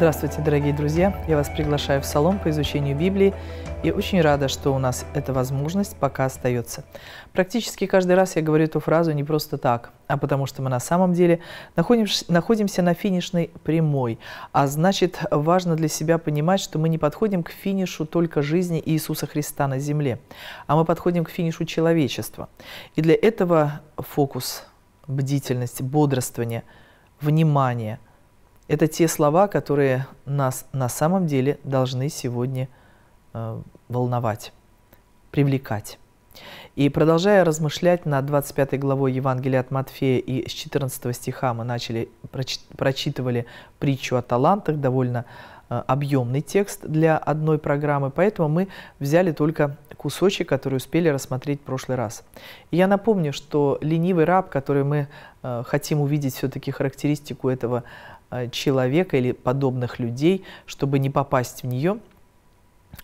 Здравствуйте, дорогие друзья! Я вас приглашаю в салон по изучению Библии и очень рада, что у нас эта возможность пока остается. Практически каждый раз я говорю эту фразу не просто так, а потому что мы на самом деле находимся на финишной прямой, а значит важно для себя понимать, что мы не подходим к финишу только жизни Иисуса Христа на земле, а мы подходим к финишу человечества. И для этого фокус, бдительность, бодрствование, внимание – это те слова, которые нас на самом деле должны сегодня э, волновать, привлекать. И продолжая размышлять над 25 главой Евангелия от Матфея и с 14 стиха мы начали, прочитывали притчу о талантах, довольно э, объемный текст для одной программы, поэтому мы взяли только кусочек, который успели рассмотреть в прошлый раз. И я напомню, что ленивый раб, который мы э, хотим увидеть все-таки характеристику этого Э, человека или подобных людей, чтобы не попасть в нее,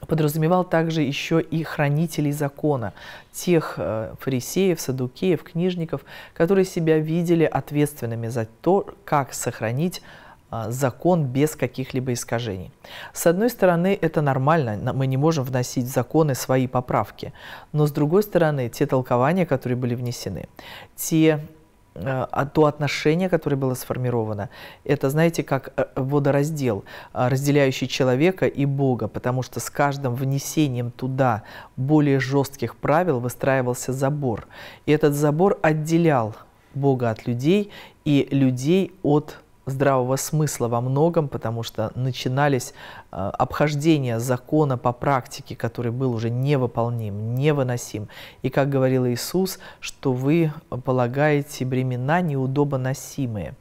подразумевал также еще и хранителей закона, тех э, фарисеев, садукеев, книжников, которые себя видели ответственными за то, как сохранить э, закон без каких-либо искажений. С одной стороны, это нормально, мы не можем вносить в законы свои поправки, но с другой стороны, те толкования, которые были внесены, те а то отношение, которое было сформировано, это, знаете, как э, водораздел, а, разделяющий человека и Бога, потому что с каждым внесением туда более жестких правил выстраивался забор. И этот забор отделял Бога от людей и людей от здравого смысла во многом, потому что начинались э, обхождения закона по практике, который был уже невыполним, невыносим. И, как говорил Иисус, что вы полагаете бремена неудобоносимые.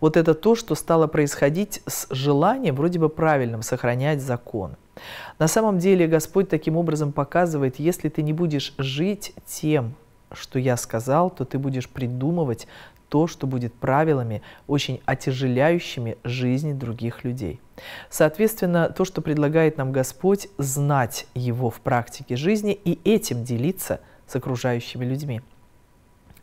Вот это то, что стало происходить с желанием вроде бы правильным сохранять закон. На самом деле Господь таким образом показывает, если ты не будешь жить тем, что я сказал, то ты будешь придумывать то, что будет правилами, очень отяжеляющими жизни других людей. Соответственно, то, что предлагает нам Господь, знать Его в практике жизни и этим делиться с окружающими людьми.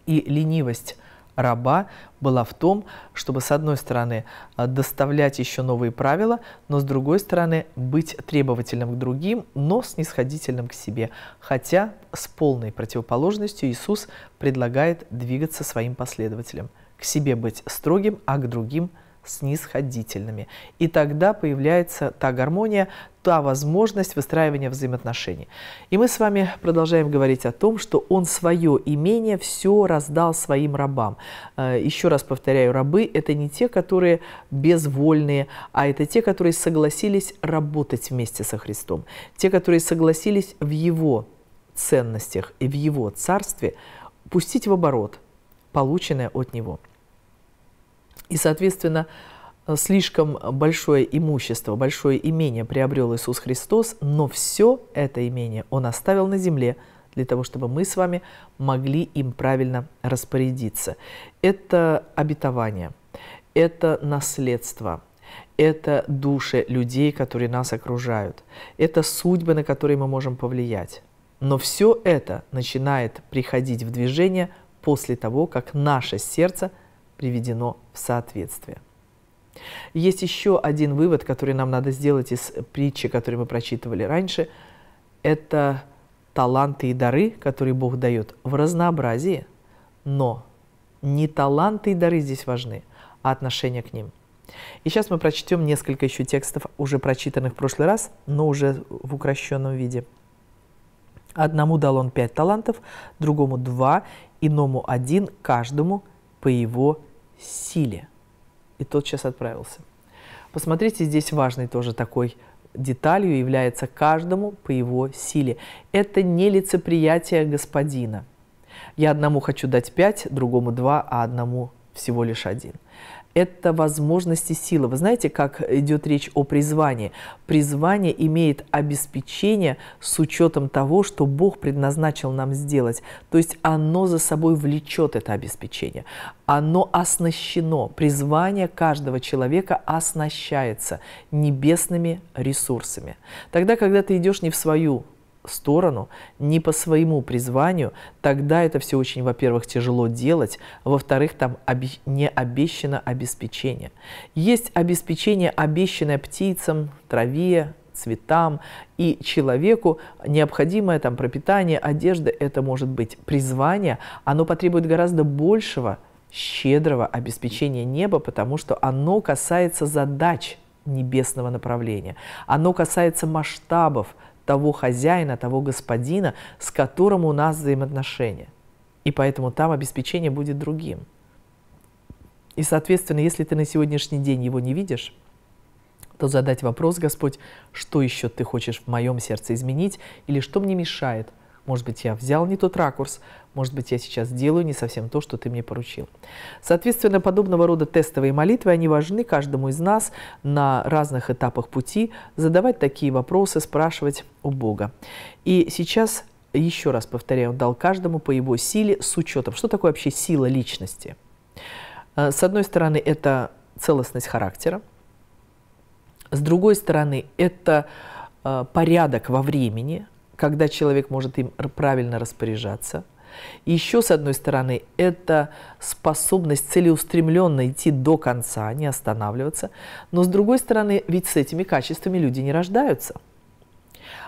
И ленивость раба была в том, чтобы с одной стороны э, доставлять еще новые правила, но с другой стороны быть требовательным к другим, но снисходительным к себе. Хотя с полной противоположностью Иисус предлагает двигаться своим последователям. К себе быть строгим, а к другим снисходительными. И тогда появляется та гармония, та возможность выстраивания взаимоотношений. И мы с вами продолжаем говорить о том, что он свое имение все раздал своим рабам. Э, Еще раз повторяю, рабы – это не те, которые безвольные, а это те, которые согласились работать вместе со Христом. Те, которые согласились в Его ценностях и в Его царстве пустить в оборот полученное от Него. И, соответственно, слишком большое имущество, большое имение приобрел Иисус Христос, но все это имение Он оставил на земле для того, чтобы мы с вами могли им правильно распорядиться. Это обетование, это наследство, это души людей, которые нас окружают, это судьбы, на которые мы можем повлиять. Но все это начинает приходить в движение после того, как наше сердце приведено в соответствие. Есть еще один вывод, который нам надо сделать из притчи, которую мы прочитывали раньше. Это таланты и дары, которые Бог дает в разнообразии, но не таланты и дары здесь важны, а отношение к ним. И сейчас мы прочтем несколько еще текстов, уже прочитанных в прошлый раз, но уже в укращенном виде. Одному дал он пять талантов, другому два, иному один, каждому по его силе и тотчас отправился. Посмотрите, здесь важной тоже такой деталью является каждому по его силе. Это не лицеприятие господина. Я одному хочу дать пять, другому два, а одному всего лишь один это возможности силы. Вы знаете, как идет речь о призвании? Призвание имеет обеспечение с учетом того, что Бог предназначил нам сделать. То есть оно за собой влечет это обеспечение. Оно оснащено. Призвание каждого человека оснащается небесными ресурсами. Тогда, когда ты идешь не в свою сторону, не по своему призванию, тогда это все очень, во-первых, тяжело делать, во-вторых, там не обещано обеспечение. Есть обеспечение, обещанное птицам, траве, цветам и человеку необходимое там пропитание, одежда, это может быть призвание, оно потребует гораздо большего щедрого обеспечения неба, потому что оно касается задач небесного направления, оно касается масштабов, того хозяина, того господина, с которым у нас взаимоотношения. И поэтому там обеспечение будет другим. И, соответственно, если ты на сегодняшний день его не видишь, то задать вопрос, Господь, что еще ты хочешь в моем сердце изменить или что мне мешает – может быть, я взял не тот ракурс, может быть, я сейчас делаю не совсем то, что ты мне поручил. Соответственно, подобного рода тестовые молитвы, они важны каждому из нас на разных этапах пути, задавать такие вопросы, спрашивать у Бога. И сейчас, еще раз повторяю, он дал каждому по его силе с учетом. Что такое вообще сила личности? Э, с одной стороны, это целостность характера. С другой стороны, это э, порядок во времени – когда человек может им правильно распоряжаться. еще, с одной стороны, это способность целеустремленно идти до конца, а не останавливаться. Но, с другой стороны, ведь с этими качествами люди не рождаются,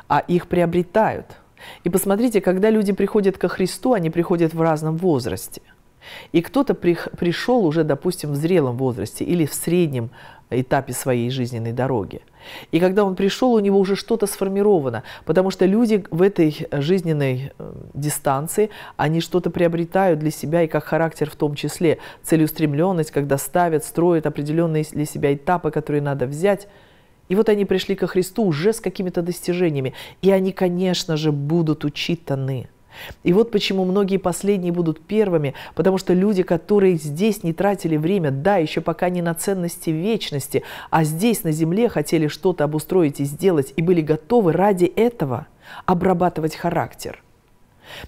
а их приобретают. И посмотрите, когда люди приходят ко Христу, они приходят в разном возрасте – и кто-то при, пришел уже, допустим, в зрелом возрасте или в среднем этапе своей жизненной дороги. И когда он пришел, у него уже что-то сформировано, потому что люди в этой э, жизненной э, дистанции, они что-то приобретают для себя и как характер в том числе, целеустремленность, когда ставят, строят определенные для себя этапы, которые надо взять. И вот они пришли ко Христу уже с какими-то достижениями, и они, конечно же, будут учитаны. И вот почему многие последние будут первыми, потому что люди, которые здесь не тратили время, да, еще пока не на ценности вечности, а здесь на земле хотели что-то обустроить и сделать, и были готовы ради этого обрабатывать характер.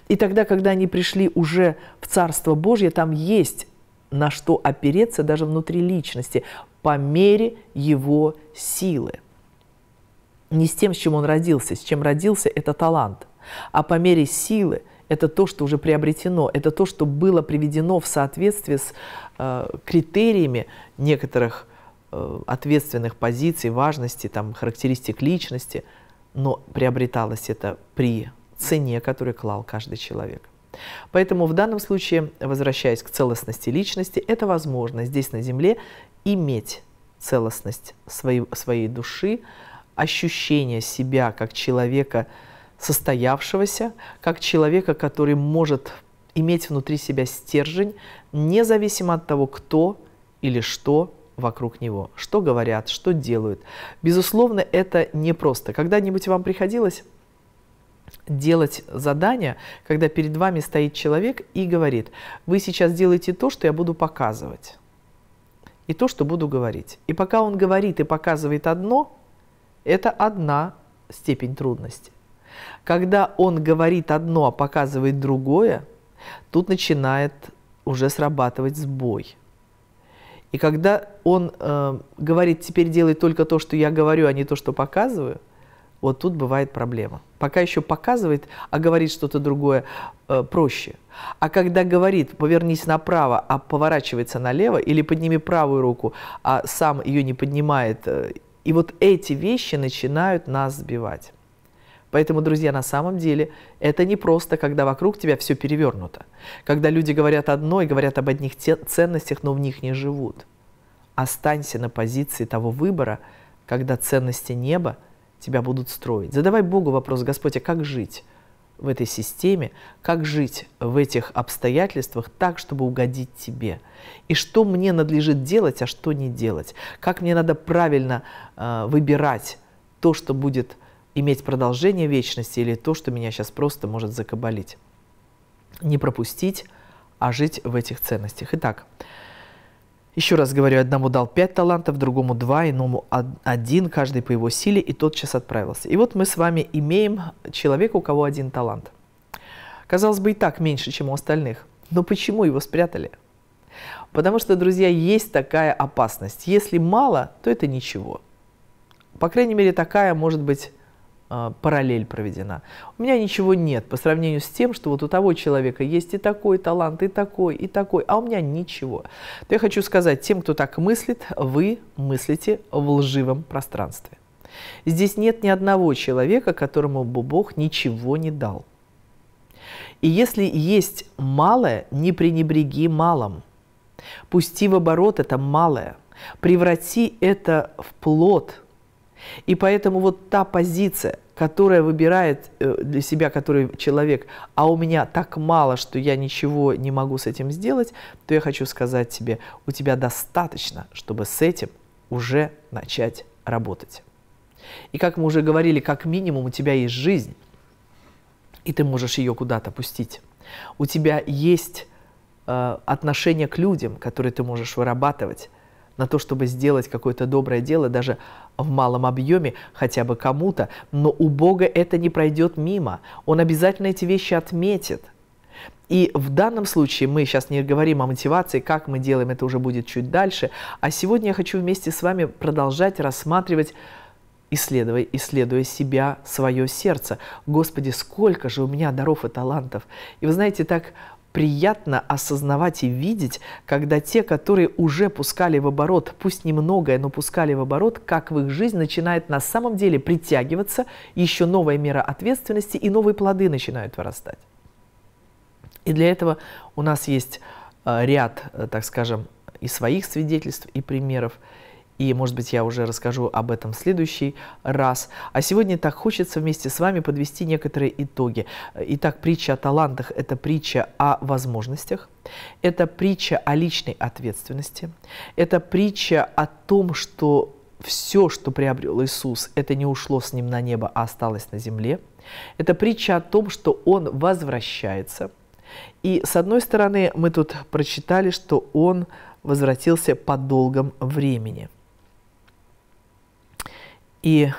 И тогда, когда они пришли уже в Царство Божье, там есть на что опереться даже внутри личности по мере его силы. Не с тем, с чем он родился. С чем родился – это талант. А по мере силы это то, что уже приобретено, это то, что было приведено в соответствии с э, критериями некоторых э, ответственных позиций, важности, там, характеристик личности, но приобреталось это при цене, которую клал каждый человек. Поэтому в данном случае, возвращаясь к целостности личности, это возможно здесь на Земле иметь целостность своей, своей души, ощущение себя как человека – состоявшегося, как человека, который может иметь внутри себя стержень, независимо от того, кто или что вокруг него, что говорят, что делают. Безусловно, это непросто. Когда-нибудь вам приходилось делать задание, когда перед вами стоит человек и говорит, вы сейчас делаете то, что я буду показывать, и то, что буду говорить. И пока он говорит и показывает одно, это одна степень трудности. Когда он говорит одно, а показывает другое, тут начинает уже срабатывать сбой. И когда он э, говорит, теперь делай только то, что я говорю, а не то, что показываю, вот тут бывает проблема. Пока еще показывает, а говорит что-то другое э, проще. А когда говорит, повернись направо, а поворачивается налево, или подними правую руку, а сам ее не поднимает, э, и вот эти вещи начинают нас сбивать. Поэтому, друзья, на самом деле это не просто, когда вокруг тебя все перевернуто, когда люди говорят одно и говорят об одних ценностях, но в них не живут. Останься на позиции того выбора, когда ценности неба тебя будут строить. Задавай Богу вопрос, Господь, а как жить в этой системе, как жить в этих обстоятельствах так, чтобы угодить тебе? И что мне надлежит делать, а что не делать? Как мне надо правильно э, выбирать то, что будет иметь продолжение вечности или то, что меня сейчас просто может закабалить. Не пропустить, а жить в этих ценностях. Итак, еще раз говорю, одному дал пять талантов, другому два, иному один, каждый по его силе, и тот час отправился. И вот мы с вами имеем человека, у кого один талант. Казалось бы, и так меньше, чем у остальных. Но почему его спрятали? Потому что, друзья, есть такая опасность. Если мало, то это ничего. По крайней мере, такая может быть а, параллель проведена. У меня ничего нет по сравнению с тем, что вот у того человека есть и такой талант, и такой, и такой, а у меня ничего. То я хочу сказать тем, кто так мыслит, вы мыслите в лживом пространстве. Здесь нет ни одного человека, которому бы Бог ничего не дал. И если есть малое, не пренебреги малым. Пусти в оборот это малое. Преврати это в плод – и поэтому вот та позиция, которая выбирает э, для себя, который человек, а у меня так мало, что я ничего не могу с этим сделать, то я хочу сказать тебе, у тебя достаточно, чтобы с этим уже начать работать. И как мы уже говорили, как минимум у тебя есть жизнь, и ты можешь ее куда-то пустить. У тебя есть э, отношение к людям, которые ты можешь вырабатывать на то, чтобы сделать какое-то доброе дело, даже в малом объеме хотя бы кому-то, но у Бога это не пройдет мимо. Он обязательно эти вещи отметит. И в данном случае мы сейчас не говорим о мотивации, как мы делаем, это уже будет чуть дальше. А сегодня я хочу вместе с вами продолжать рассматривать исследуя, исследуя себя, свое сердце. Господи, сколько же у меня даров и талантов. И вы знаете, так приятно осознавать и видеть, когда те, которые уже пускали в оборот, пусть немногое, но пускали в оборот, как в их жизнь начинает на самом деле притягиваться еще новая мера ответственности и новые плоды начинают вырастать. И для этого у нас есть э, ряд, э, так скажем, и своих свидетельств, и примеров и, может быть, я уже расскажу об этом в следующий раз. А сегодня так хочется вместе с вами подвести некоторые итоги. Итак, притча о талантах – это притча о возможностях, это притча о личной ответственности, это притча о том, что все, что приобрел Иисус, это не ушло с ним на небо, а осталось на земле. Это притча о том, что он возвращается. И с одной стороны, мы тут прочитали, что он возвратился по долгом времени – и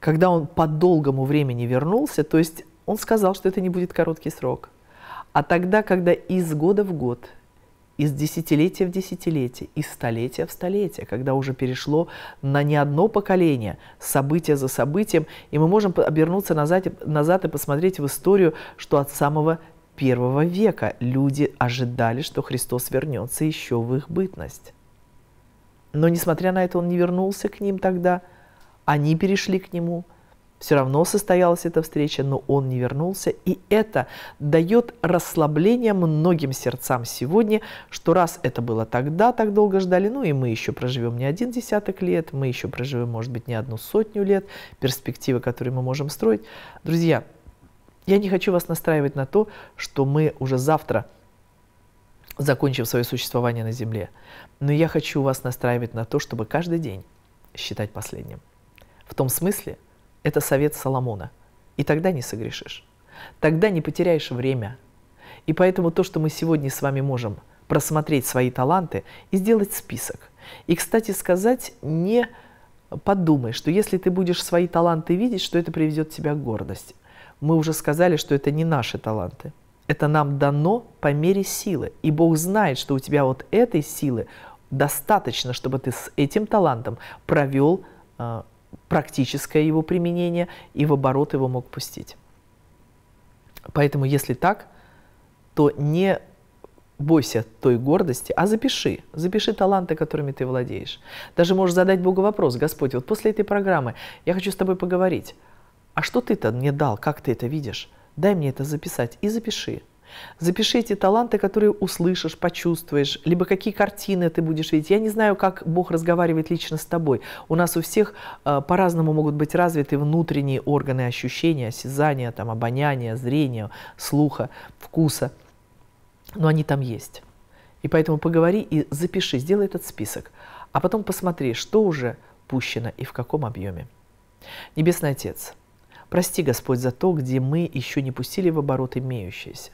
когда он по долгому времени вернулся, то есть он сказал, что это не будет короткий срок. А тогда, когда из года в год, из десятилетия в десятилетие, из столетия в столетие, когда уже перешло на не одно поколение, событие за событием, и мы можем обернуться назад, назад и посмотреть в историю, что от самого первого века люди ожидали, что Христос вернется еще в их бытность. Но, несмотря на это, он не вернулся к ним тогда. Они перешли к нему. Все равно состоялась эта встреча, но он не вернулся. И это дает расслабление многим сердцам сегодня, что раз это было тогда, так долго ждали, ну и мы еще проживем не один десяток лет, мы еще проживем, может быть, не одну сотню лет, перспективы, которые мы можем строить. Друзья, я не хочу вас настраивать на то, что мы уже завтра – закончив свое существование на Земле. Но я хочу вас настраивать на то, чтобы каждый день считать последним. В том смысле, это совет Соломона. И тогда не согрешишь. Тогда не потеряешь время. И поэтому то, что мы сегодня с вами можем просмотреть свои таланты и сделать список. И, кстати сказать, не подумай, что если ты будешь свои таланты видеть, что это приведет тебя к гордости. Мы уже сказали, что это не наши таланты, это нам дано по мере силы. И Бог знает, что у тебя вот этой силы достаточно, чтобы ты с этим талантом провел э, практическое его применение и в оборот его мог пустить. Поэтому, если так, то не бойся той гордости, а запиши, запиши таланты, которыми ты владеешь. Даже можешь задать Богу вопрос, Господь, вот после этой программы я хочу с тобой поговорить. А что ты-то мне дал, как ты это видишь? Дай мне это записать и запиши. Запиши эти таланты, которые услышишь, почувствуешь, либо какие картины ты будешь видеть. Я не знаю, как Бог разговаривает лично с тобой. У нас у всех э, по-разному могут быть развиты внутренние органы ощущения, осязания, там, обоняния, зрения, слуха, вкуса. Но они там есть. И поэтому поговори и запиши, сделай этот список. А потом посмотри, что уже пущено и в каком объеме. Небесный Отец – Прости, Господь, за то, где мы еще не пустили в оборот имеющиеся.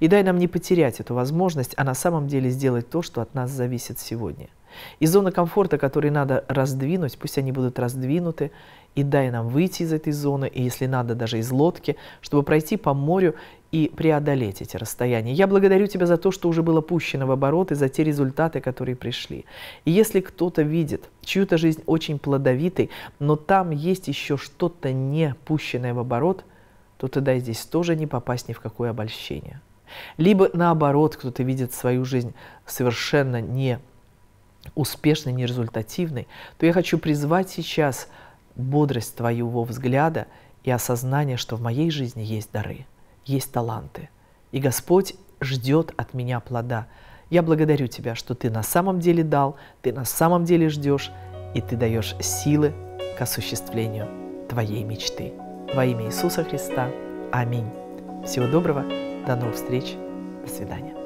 И дай нам не потерять эту возможность, а на самом деле сделать то, что от нас зависит сегодня. И зоны комфорта, которые надо раздвинуть, пусть они будут раздвинуты, и дай нам выйти из этой зоны, и если надо, даже из лодки, чтобы пройти по морю и преодолеть эти расстояния. Я благодарю тебя за то, что уже было пущено в оборот, и за те результаты, которые пришли. И если кто-то видит чью-то жизнь очень плодовитой, но там есть еще что-то не пущенное в оборот, то тогда здесь тоже не попасть ни в какое обольщение. Либо наоборот, кто-то видит свою жизнь совершенно не успешной, не результативной, то я хочу призвать сейчас бодрость твоего взгляда и осознание, что в моей жизни есть дары – есть таланты. И Господь ждет от меня плода. Я благодарю Тебя, что Ты на самом деле дал, Ты на самом деле ждешь, и Ты даешь силы к осуществлению Твоей мечты. Во имя Иисуса Христа. Аминь. Всего доброго. До новых встреч. До свидания.